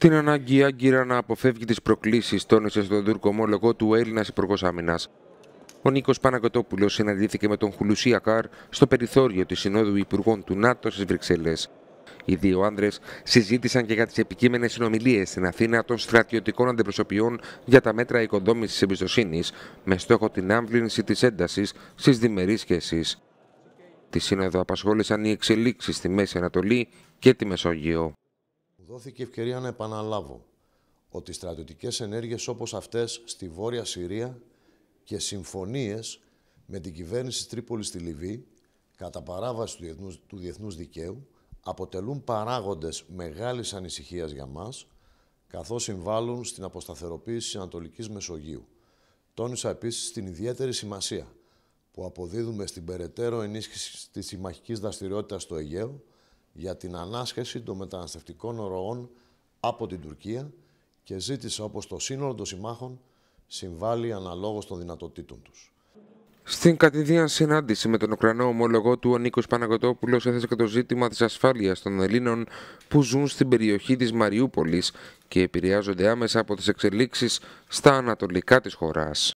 Την ανάγκη η Άγκυρα να αποφεύγει τις προκλήσεις, τόνισε στον Τούρκο ομόλογο του Έλληνας Υπουργός Άμυνας. Ο Νίκος Πανακοτόπουλος συναντήθηκε με τον Χουλουσία Καρ στο περιθώριο της Συνόδου Υπουργών του ΝΑΤΟ στις Βρυξέλλες. Οι δύο άνδρες συζήτησαν και για τις επικείμενες συνομιλίες στην Αθήνα των στρατιωτικών αντιπροσωπιών για τα μέτρα οικοδόμησης εμπιστοσύνης, με στόχο την άμβλυνση της έντασης στις διμερείς σχέσεις. Τη Σύνοδο απασχόλησαν οι εξελίξεις στη Μέση Ανατολή και τη Μεσόγειο δόθηκε ευκαιρία να επαναλάβω ότι στρατιωτικές ενέργειες όπως αυτές στη Βόρεια Συρία και συμφωνίες με την κυβέρνηση της Τρίπολης στη Λιβύη κατά παράβαση του διεθνούς, του διεθνούς δικαίου αποτελούν παράγοντες μεγάλης ανησυχίας για μας καθώς συμβάλλουν στην αποσταθεροποίηση της Ανατολικής Μεσογείου. Τόνισα επίσης την ιδιαίτερη σημασία που αποδίδουμε στην περαιτέρω ενίσχυση της συμμαχικής δραστηριότητας στο Αιγαίο για την ανάσχεση των μεταναστευτικών ροών από την Τουρκία και ζήτησε όπως το σύνολο των συμμάχων συμβάλλει αναλόγως των δυνατοτήτων τους. Στην κατηδίαν συνάντηση με τον Ουκρανό ομόλογο του, ο Νίκος Παναγωτόπουλος έθεσε και το ζήτημα της ασφάλειας των Ελλήνων που ζουν στην περιοχή της Μαριούπολης και επηρεάζονται άμεσα από τις εξελίξεις στα ανατολικά της χώρας.